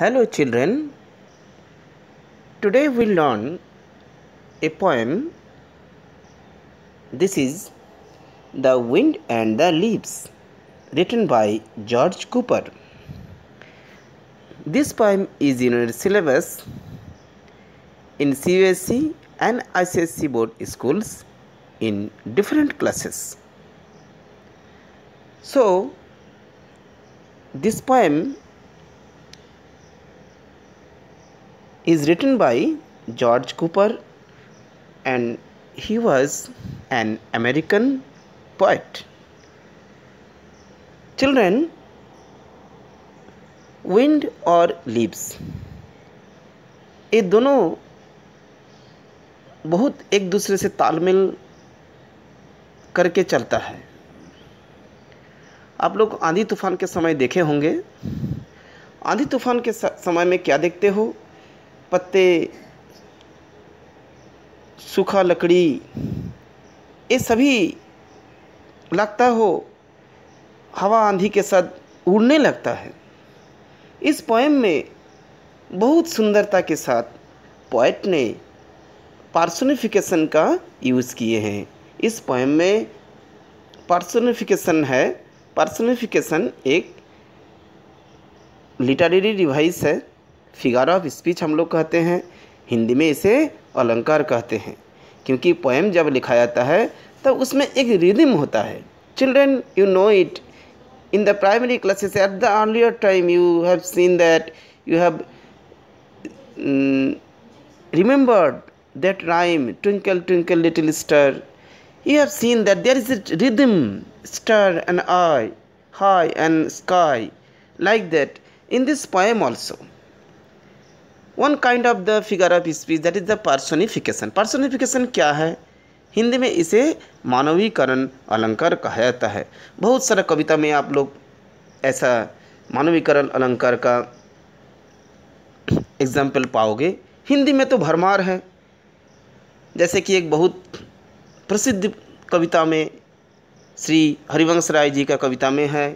Hello children. Today we learn a poem. This is The Wind and the Leaves written by George Cooper. This poem is in our syllabus in CSC and ICSC board schools in different classes. So this poem is written by George Cooper and he was an American poet. Children, wind or leaves ये दोनों बहुत एक दूसरे से तालमेल करके चलता है आप लोग आंधी तूफान के समय देखे होंगे आंधी तूफान के समय में क्या देखते हो पत्ते सूखा लकड़ी ये सभी लगता हो हवा आंधी के साथ उड़ने लगता है इस पोएम में बहुत सुंदरता के साथ पोइट ने पार्सोनिफिकेशन का यूज़ किए हैं इस पोएम में पार्सोनिफिकेशन है पार्सोनिफिकेशन एक लिटरेरी डिवाइस है फिगर ऑफ स्पीच हम लोग कहते हैं हिंदी में इसे अलंकार कहते हैं क्योंकि पोएम जब लिखा जाता है तब उसमें एक रिदिम होता है children you know it in the primary classes at the earlier time you have seen that you have remembered that rhyme twinkle twinkle little star you have seen that there is a rhythm star and I high and sky like that in this poem also one kind of the figure of speech that is the personification personification क्या है हिंदी में इसे मानवीकरण अलंकार कहा जाता है बहुत सारा कविता में आप लोग ऐसा मानवीकरण अलंकार का एग्जाम्पल पाओगे हिंदी में तो भरमार है जैसे कि एक बहुत प्रसिद्ध कविता में श्री हरिवंश राय जी का कविता में है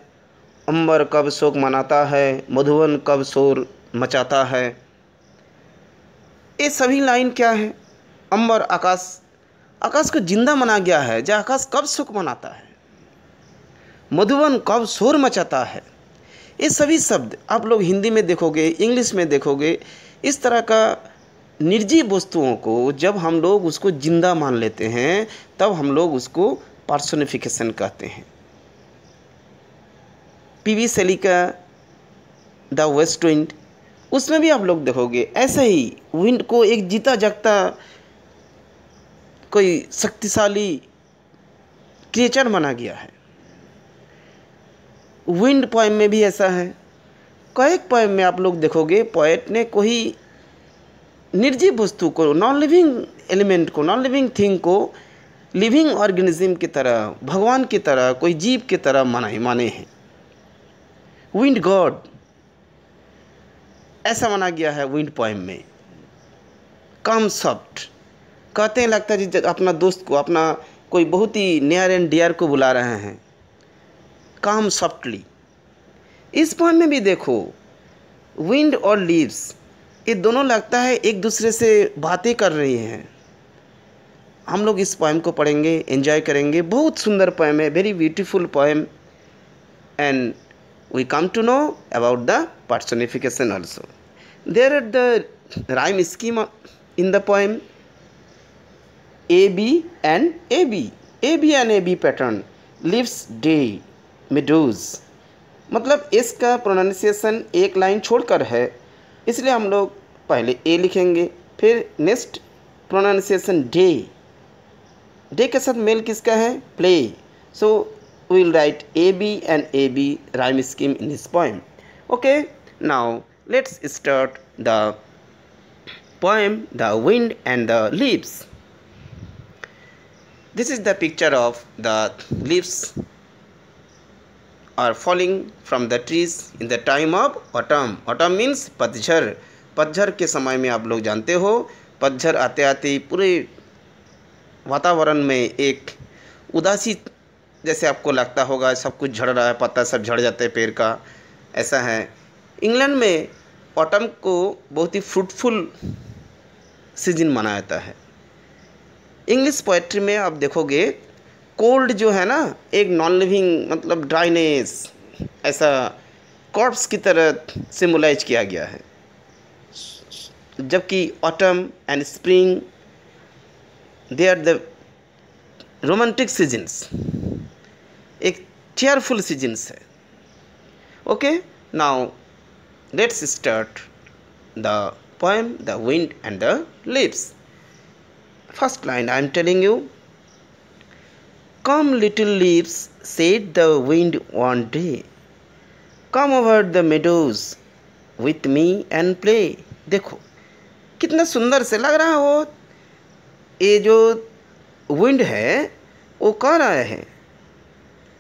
अंबर कब शोक मनाता है मधुवन कब शोर मचाता है ये सभी लाइन क्या है अंबर आकाश आकाश को जिंदा मना गया है जहाँ आकाश कब सुख मनाता है मधुबन कब शोर मचाता है ये सभी शब्द आप लोग हिंदी में देखोगे इंग्लिश में देखोगे इस तरह का निर्जीव वस्तुओं को जब हम लोग उसको जिंदा मान लेते हैं तब हम लोग उसको पार्सोनिफिकेशन कहते हैं पीवी सेली का द वेस्ट विंड उसमें भी आप लोग देखोगे ऐसे ही विंड को एक जीता जागता कोई शक्तिशाली क्रिएचर माना गया है विंड पोएम में भी ऐसा है कैक पोएम में आप लोग देखोगे पोएट ने कोई निर्जीव वस्तु को नॉन लिविंग एलिमेंट को नॉन लिविंग थिंग को लिविंग ऑर्गेनिज्म की तरह भगवान की तरह कोई जीव की तरह मनाए माने हैं विंड गॉड ऐसा माना गया है विंड पॉइम में कम सॉफ्ट कहते हैं लगता है जी अपना दोस्त को अपना कोई बहुत ही नियर एंड डियर को बुला रहे हैं काम सॉफ्टली इस पॉइम में भी देखो विंड और लीव्स ये दोनों लगता है एक दूसरे से बातें कर रही हैं हम लोग इस पॉइम को पढ़ेंगे एंजॉय करेंगे बहुत सुंदर पोएम है very beautiful poem and we come to know about the personification also there at the rhyme scheme in the poem AB and AB AB and AB pattern leaves day meadows मतलब इसका pronunciation एक line छोड़कर है इसलिए हम लोग पहले ए लिखेंगे फिर नेक्स्ट प्रोनाउंसिएशन डे डे के साथ मेल किसका है play so will write A B and A B rhyme scheme in this point okay now let's start the poem The Wind and the Leaves. This is the picture of the leaves are falling from the trees in the time of autumn. Autumn means patjhar patjhar ke samay mein aap log jante ho patjhar aate aate pure वातावरण में एक उदासी जैसे आपको लगता होगा सब कुछ झड़ रहा है पत्ता सब झड़ जाते हैं पेड़ का ऐसा है इंग्लैंड में ऑटम को बहुत ही फ्रूटफुल सीजन माना जाता है इंग्लिश पोइट्री में आप देखोगे कोल्ड जो है ना एक नॉन लिविंग मतलब ड्राइनेस ऐसा कॉर्प्स की तरह सिमुलाइज किया गया है जबकि autumn and spring they are the romantic seasons एक चेयरफुल सीजन्स है okay now let's start the poem the wind and the leaves first line i am telling you come little leaves said the wind one day come over the meadows with me and play देखो कितना सुंदर से लग रहा हो ये जो wind है वो कह रहा है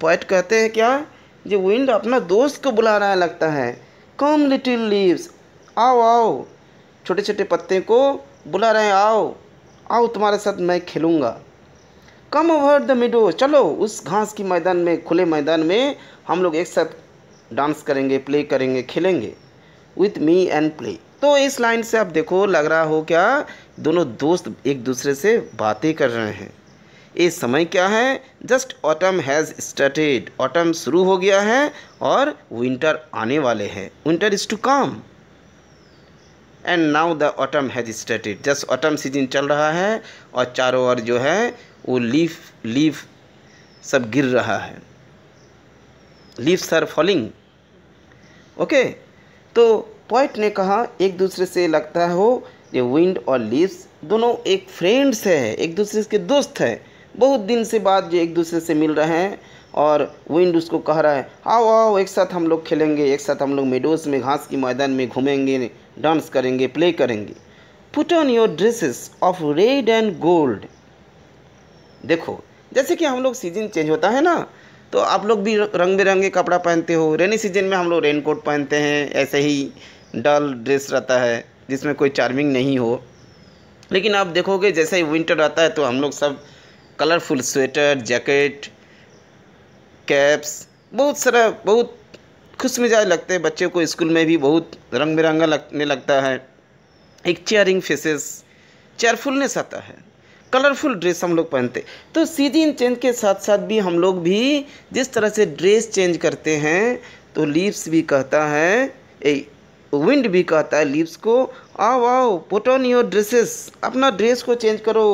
पोइट कहते हैं क्या जो विंड अपना दोस्त को बुला रहा है लगता है कम लिटिल लीव्स आओ आओ छोटे छोटे पत्ते को बुला रहे हैं आओ आओ तुम्हारे साथ मैं खेलूँगा कम ओवर द मिडो चलो उस घास की मैदान में खुले मैदान में हम लोग एक साथ डांस करेंगे प्ले करेंगे खेलेंगे विथ मी एंड प्ले तो इस लाइन से आप देखो लग रहा हो क्या दोनों दोस्त एक दूसरे से बातें कर रहे हैं ये समय क्या है just autumn has started autumn शुरू हो गया है और विंटर आने वाले हैं winter is to come and now the autumn has started just autumn season चल रहा है और चारों ओर जो है वो लीफ लीफ सब गिर रहा है लीव्स आर फॉलिंग ओके तो पॉइंट ने कहा एक दूसरे से लगता हो ये विंड और लीव्स दोनों एक फ्रेंड्स है एक दूसरे के दोस्त है बहुत दिन से बाद जो एक दूसरे से मिल रहे हैं और विंड उसको कह रहा है आओ आओ एक साथ हम लोग खेलेंगे एक साथ हम लोग मेडोज में घास के मैदान में घूमेंगे डांस करेंगे प्ले करेंगे put on your dresses of red and gold देखो जैसे कि हम लोग सीजन चेंज होता है ना तो आप लोग भी रंग बिरंगे कपड़ा पहनते हो रेनी सीजन में हम लोग रेन कोट पहनते हैं ऐसे ही डल ड्रेस रहता है जिसमें कोई चार्मिंग नहीं हो लेकिन आप देखोगे जैसे ही विंटर आता है तो हम लोग सब कलरफुल स्वेटर जैकेट कैप्स बहुत सारा बहुत खुश मिजाज लगते हैं बच्चे को स्कूल में भी बहुत रंग बिरंगा लगने लगता है एक चेयरिंग फेसेस चेयरफुलनेस आता है कलरफुल ड्रेस हम लोग पहनते तो सीजन चेंज के साथ साथ भी हम लोग भी जिस तरह से ड्रेस चेंज करते हैं तो लीव्स भी कहता है ए विंड भी कहता है लीव्स को आओ आओ पुट ऑन योर ड्रेसेस अपना ड्रेस को चेंज करो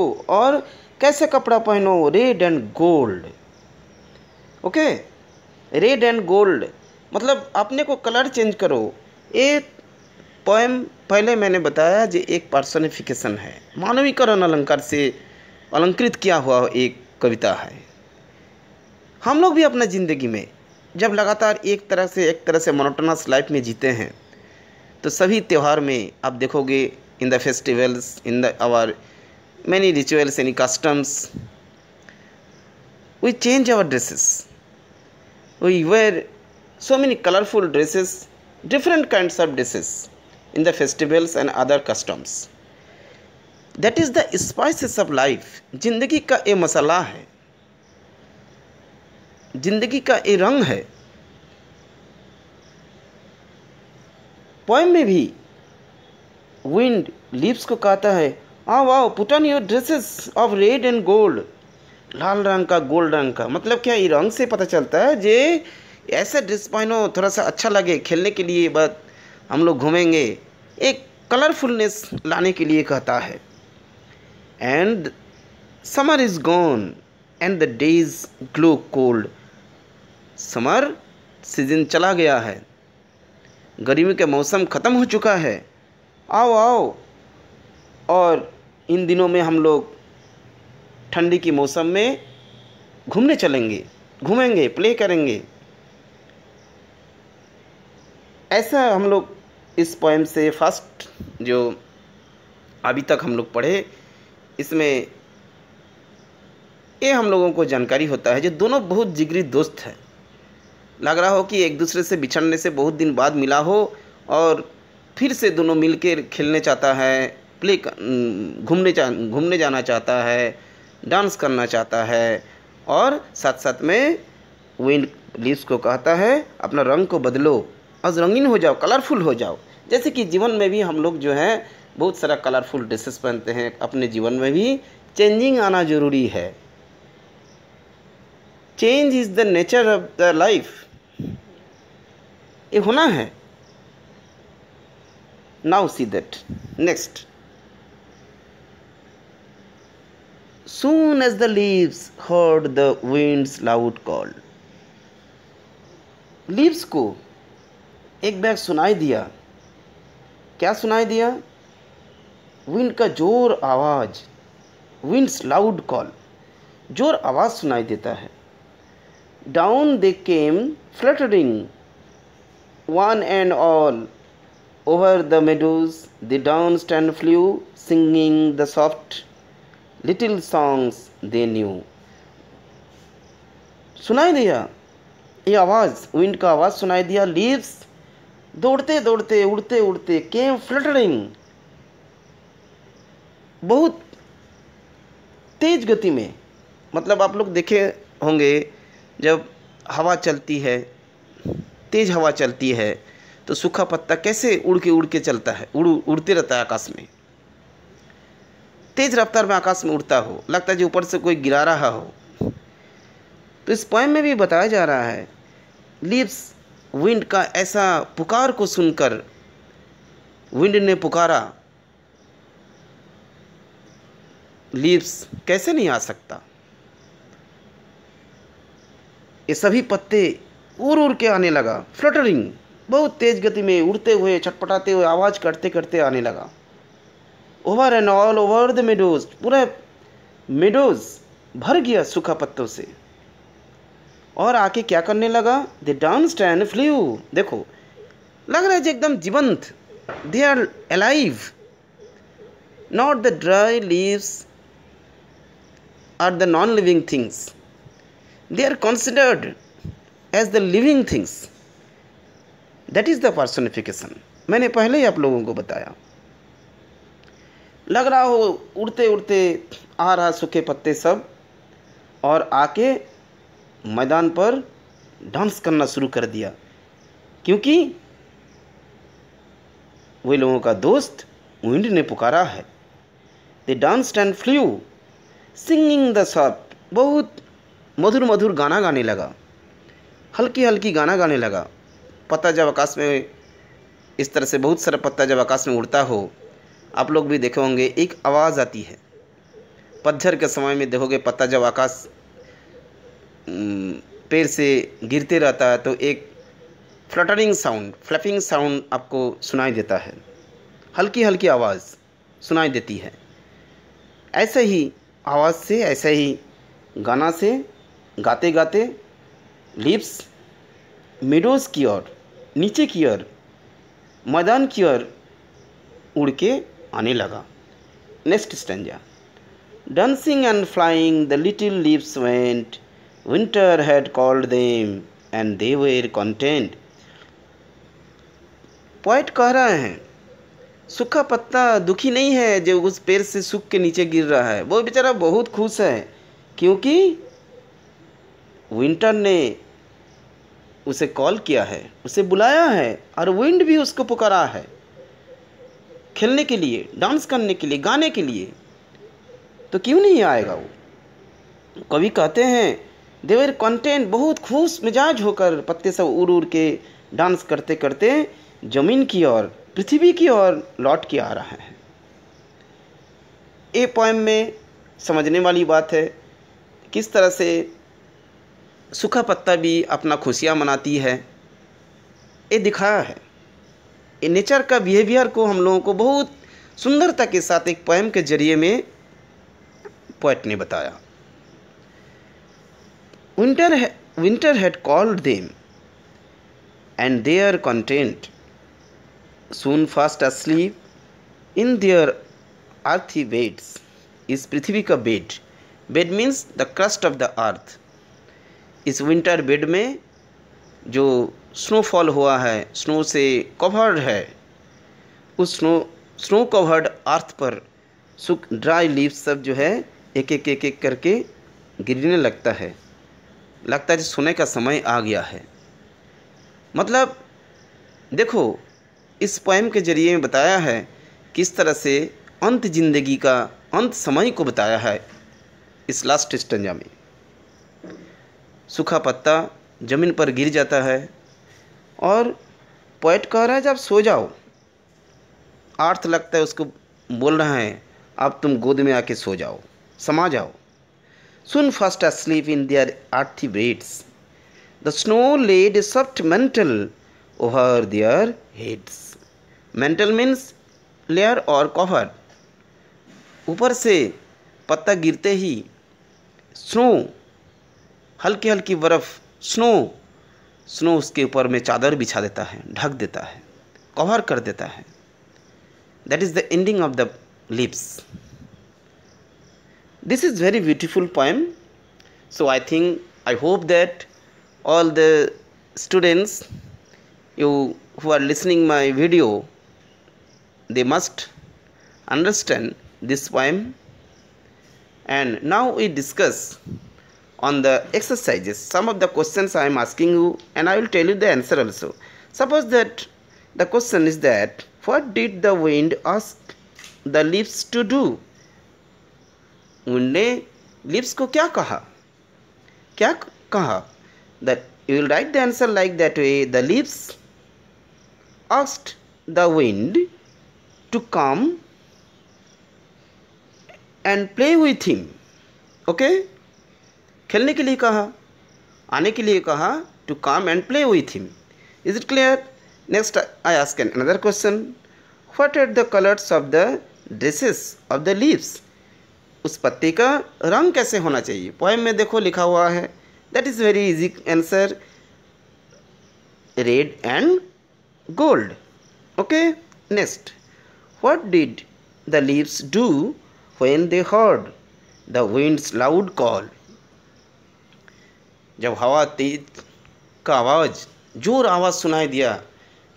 और कैसे कपड़ा पहनो red and gold okay red and gold मतलब अपने को कलर चेंज करो ये पोएम पहले मैंने बताया जो एक पर्सनिफिकेशन है मानवीकरण अलंकार से अलंकृत किया हुआ एक कविता है हम लोग भी अपना ज़िंदगी में जब लगातार एक तरह से एक तरह से मोनोटोनस लाइफ में जीते हैं तो सभी त्यौहार में आप देखोगे in the festivals in the our many rituals, any customs. We change our dresses. We wear so many colorful dresses, different kinds of dresses in the festivals and other customs. That is the spices of life. जिंदगी ka ये masala hai. जिंदगी ka ये rang hai. Poem mein bhi, wind leaves ko कहता hai, हाँ वाह put on your dresses of red and gold लाल रंग का गोल्ड रंग का मतलब क्या ये रंग से पता चलता है जे ऐसा ड्रेस पहनो थोड़ा सा अच्छा लगे खेलने के लिए बस हम लोग घूमेंगे एक कलरफुलनेस लाने के लिए कहता है and summer is gone and the days glow cold summer season चला गया है गर्मी का मौसम ख़त्म हो चुका है आओ आओ और इन दिनों में हम लोग ठंडी के मौसम में घूमने चलेंगे घूमेंगे प्ले करेंगे ऐसा हम लोग इस पोएम से फर्स्ट जो अभी तक हम लोग पढ़े इसमें ये हम लोगों को जानकारी होता है जो दोनों बहुत जिगरी दोस्त हैं लग रहा हो कि एक दूसरे से बिछड़ने से बहुत दिन बाद मिला हो और फिर से दोनों मिलकर खेलने चाहता है प्ले घूमने जा घूमने जाना चाहता है डांस करना चाहता है और साथ साथ में विंड लीव्स को कहता है अपना रंग को बदलो और रंगीन हो जाओ कलरफुल हो जाओ जैसे कि जीवन में भी हम लोग जो है बहुत सारा कलरफुल ड्रेसेस पहनते हैं अपने जीवन में भी चेंजिंग आना ज़रूरी है change is the nature of the life ये होना है now see that next soon as the leaves heard the wind's loud call. Leaves को एक बैग सुनाई दिया क्या सुनाई दिया विंड का जोर आवाज़ विंड्स लाउड कॉल जोर आवाज़ सुनाई देता है down they came fluttering one and all over the meadows the down stand flew singing the soft little songs they knew सुनाई दिया ये आवाज़ विंड का आवाज़ सुनाई दिया लीव्स दौड़ते दौड़ते उड़ते उड़ते केम फ्लटरिंग बहुत तेज गति में मतलब आप लोग देखे होंगे जब हवा चलती है तेज़ हवा चलती है तो सूखा पत्ता कैसे उड़ के उड़ के चलता है उड़ उड़ते रहता है आकाश में तेज रफ्तार में आकाश में उड़ता हो लगता है जो ऊपर से कोई गिरा रहा हो तो इस पॉइंट में भी बताया जा रहा है लिप्स विंड का ऐसा पुकार को सुनकर विंड ने पुकारा लीव्स कैसे नहीं आ सकता ये सभी पत्ते उड़ उड़ के आने लगा फ्लटरिंग बहुत तेज़ गति में उड़ते हुए छटपटाते हुए आवाज़ करते करते आने लगा over and all over the meadows पूरा मेडोज भर गया सूखा पत्तों से और आके क्या करने लगा दे डांस एंड फ्लू देखो लग रहा है जी एकदम जीवंत they are alive not the dry leaves are the non living things they are considered as the living things that is the personification मैंने पहले ही आप लोगों को बताया लग रहा हो उड़ते उड़ते आ रहा सूखे पत्ते सब और आके मैदान पर डांस करना शुरू कर दिया क्योंकि वे लोगों का दोस्त विंड ने पुकारा है they dance and flew singing the soft बहुत मधुर मधुर गाना गाने लगा हल्की हल्की गाना गाने लगा पत्ता जब आकाश में इस तरह से बहुत सारा पत्ता जब आकाश में उड़ता हो आप लोग भी देखे होंगे एक आवाज़ आती है पत्थर के समय में देखोगे पत्ता जब आकाश पेड़ से गिरते रहता है तो एक फ्लटरिंग साउंड फ्लैपिंग साउंड आपको सुनाई देता है हल्की हल्की आवाज़ सुनाई देती है ऐसे ही आवाज़ से ऐसे ही गाना से गाते गाते लिप्स मिडोज़ की ओर नीचे की ओर मैदान की ओर उड़ के आने लगा next stanza dancing and flying the little leaves went winter had called them and they were content poet कह रहे हैं सूखा पत्ता दुखी नहीं है जो उस पेड़ से सूख के नीचे गिर रहा है वो बेचारा बहुत खुश है क्योंकि विंटर ने उसे कॉल किया है उसे बुलाया है और विंड भी उसको पुकारा है खेलने के लिए डांस करने के लिए गाने के लिए तो क्यों नहीं आएगा वो कवि कहते हैं देवर कंटेंट बहुत खुश मिजाज होकर पत्ते सब उड़ उड़ के डांस करते करते जमीन की ओर पृथ्वी की ओर लौट के आ रहा है ए पॉइम में समझने वाली बात है किस तरह से सूखा पत्ता भी अपना खुशियाँ मनाती है ये दिखाया है नेचर का बिहेवियर को हम लोगों को बहुत सुंदरता के साथ एक पोएम के जरिए में पोइट ने बताया winter winter had called them and their content soon fast asleep in their earthy beds इस पृथ्वी का bed bed means the crust of the earth इस विंटर बेड में जो स्नोफॉल हुआ है स्नो से कवर्ड है उस स्नो स्नो कवर्ड अर्थ पर सुख ड्राई लीव्स सब जो है एक एक एक एक करके गिरने लगता है लगता है कि सोने का समय आ गया है मतलब देखो इस पोएम के जरिए में बताया है किस तरह से अंत जिंदगी का अंत समय को बताया है इस लास्ट स्टंजा में सूखा पत्ता ज़मीन पर गिर जाता है और पोइट कह रहा है जब सो जाओ अर्थ लगता है उसको बोल रहा है अब तुम गोद में आके सो जाओ समा जाओ soon first sleep in their earthy breads the snow laid soft mantle over their heads mantle means layer और कवर ऊपर से पत्ता गिरते ही स्नो हल्की हल्की बर्फ़ स्नो स्नो उसके ऊपर में चादर बिछा देता है ढक देता है कवर कर देता है that is the ending of the leaves this is very beautiful poem so I think I hope that all the students you who are listening my video they must understand this poem and now we discuss on the exercises. Some of the questions I am asking you and I will tell you the answer also. Suppose that the question is that what did the wind ask the leaves to do? उनने leaves को क्या कहा क्या कहा will write the answer like that way. The leaves asked the wind to come and play with him okay खेलने के लिए कहा आने के लिए कहा to come and play with him is it clear next I ask an another question what are the colours of the dresses of the leaves उस पत्ते का रंग कैसे होना चाहिए पोएम में देखो लिखा हुआ है that is very easy answer red and gold okay next what did the leaves do when they heard the wind's loud call जब हवा तेज का आवाज़ जोर आवाज़ सुनाई दिया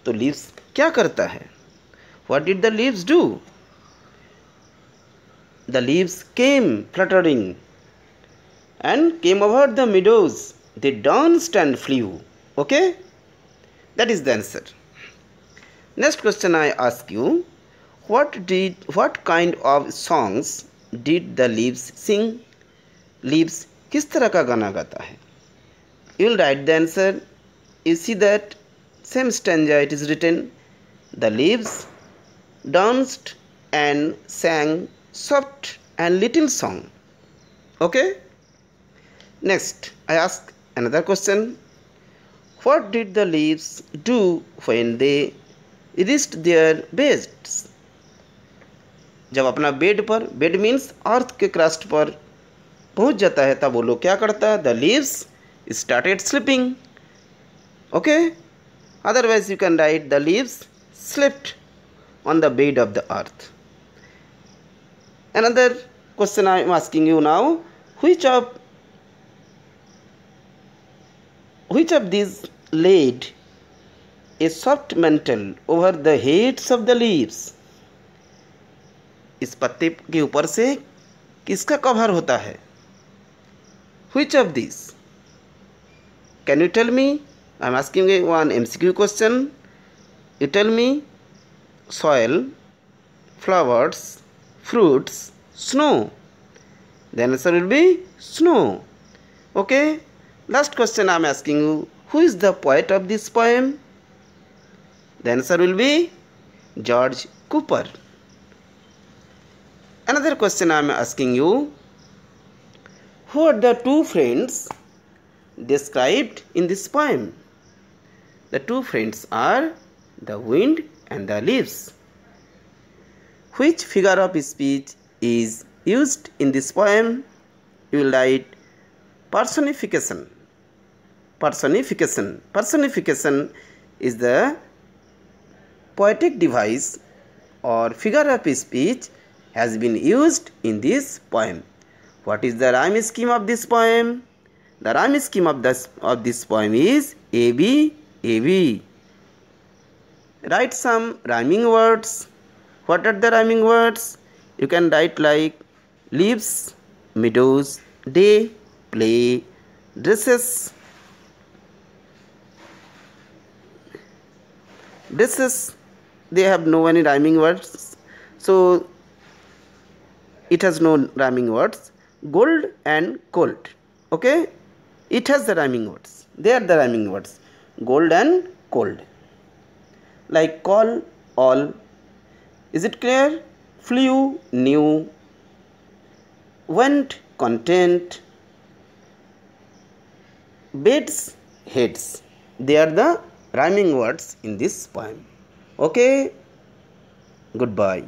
तो लीव्स क्या करता है what did the leaves do the leaves came fluttering and came over the meadows they danced and flew okay that is the answer next question I ask you what did what kind of songs did the leaves sing leaves किस तरह का गाना गाता है You will write the answer you see that same stanza it is written the leaves danced and sang soft and little song okay next i ask another question what did the leaves do when they reached their beds? जब अपना bed पर bed means earth के crust पर पहुंच जाता है तब वो लोग क्या करता है द लीव्स started sleeping. Okay? Otherwise, you can write the leaves slept on the bed of the earth. Another question I am asking you now which of which of these laid a soft mantle over the heads of the leaves? इस पत्ते के ऊपर से किसका cover होता है which of these Can you tell me? I am asking you one MCQ question. You tell me soil, flowers, fruits, snow. The answer will be snow. Okay. Last question I am asking you. Who is the poet of this poem? The answer will be George Cooper. Another question I am asking you. Who are the two friends described in this poem. The two friends are the wind and the leaves. Which figure of speech is used in this poem? You will write personification. Personification. Personification is the poetic device or figure of speech has been used in this poem. What is the rhyme scheme of this poem? The rhyme scheme of this, of this poem is AB, AB. Write some rhyming words. What are the rhyming words? You can write like leaves, meadows, day, play, dresses, dresses. They have no any rhyming words. So it has no rhyming words. Gold and cold. Okay. It has the rhyming words. They are the rhyming words. Gold and cold. Like call, all. Is it clear? Flew, new. Went, content. Beds, heads. They are the rhyming words in this poem. Okay? Goodbye.